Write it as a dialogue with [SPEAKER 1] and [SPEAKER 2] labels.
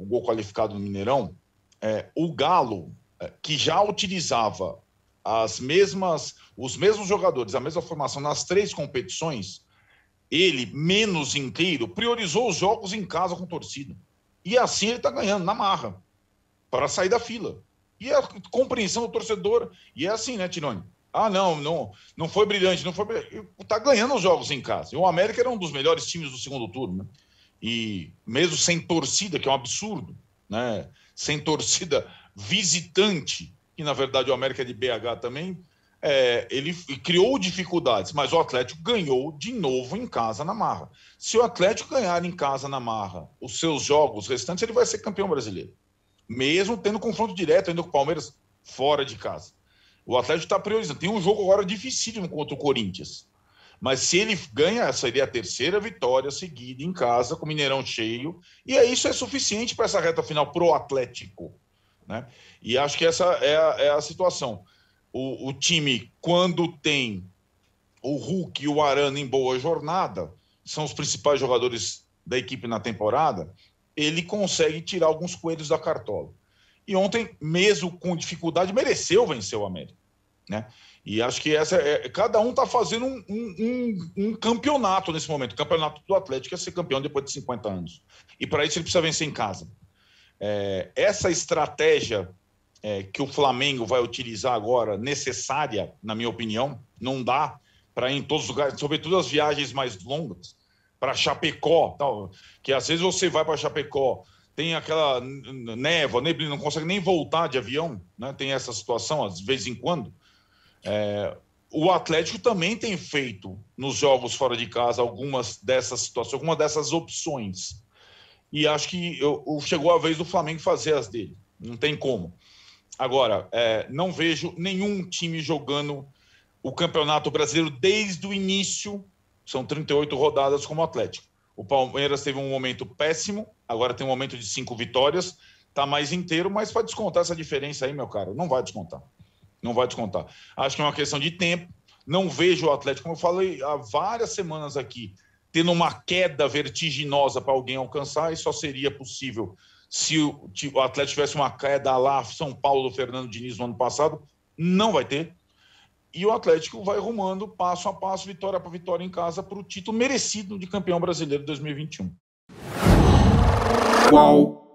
[SPEAKER 1] o gol qualificado no Mineirão, é, o Galo, é, que já utilizava as mesmas, os mesmos jogadores, a mesma formação nas três competições, ele, menos inteiro, priorizou os jogos em casa com torcida. E assim ele está ganhando na marra, para sair da fila. E a é compreensão do torcedor. E é assim, né, Tirone? Ah, não, não, não foi brilhante, não foi brilhante. Tá ganhando os jogos em casa. E o América era um dos melhores times do segundo turno, né? e mesmo sem torcida, que é um absurdo, né? sem torcida visitante, que na verdade o América de BH também, é, ele criou dificuldades, mas o Atlético ganhou de novo em casa na marra. Se o Atlético ganhar em casa na marra os seus jogos restantes, ele vai ser campeão brasileiro, mesmo tendo confronto direto ainda com o Palmeiras fora de casa. O Atlético está priorizando. Tem um jogo agora dificílimo contra o Corinthians. Mas se ele ganha, seria a terceira vitória seguida em casa, com o Mineirão cheio. E aí é isso é suficiente para essa reta final pro Atlético. Né? E acho que essa é a, é a situação. O, o, time, quando tem o Hulk e o Arana em boa jornada, são os principais jogadores da equipe na temporada, ele consegue tirar alguns coelhos da cartola. E ontem, mesmo com dificuldade, mereceu vencer o América. Né? E acho que essa é, cada um está fazendo um, um, um, campeonato nesse momento. O campeonato do Atlético é ser campeão depois de 50 anos. E para isso ele precisa vencer em casa. É, essa estratégia é, que o Flamengo vai utilizar agora, necessária, na minha opinião, não dá para ir em todos os lugares, sobretudo as viagens mais longas, para Chapecó, tal, que às vezes você vai para Chapecó, tem aquela névoa, neblina, não consegue nem voltar de avião, né? tem essa situação às vezes em quando. É, o Atlético também tem feito nos jogos fora de casa algumas dessas situações, algumas dessas opções. E acho que eu, chegou a vez do Flamengo fazer as dele. Não tem como. Agora, é, não vejo nenhum time jogando o Campeonato Brasileiro desde o início. São 38 rodadas como Atlético. O Palmeiras teve um momento péssimo, agora tem um momento de cinco vitórias. Está mais inteiro, mas para descontar essa diferença aí, meu caro, não vai descontar não vai descontar. Acho que é uma questão de tempo. Não vejo o Atlético, como eu falei há várias semanas aqui, tendo uma queda vertiginosa para alguém alcançar, e só seria possível se o, o Atlético tivesse uma queda lá, São Paulo, Fernando Diniz no ano passado. Não vai ter. E o Atlético vai rumando passo a passo, vitória para vitória em casa, para o título merecido de campeão brasileiro de 2021. Qual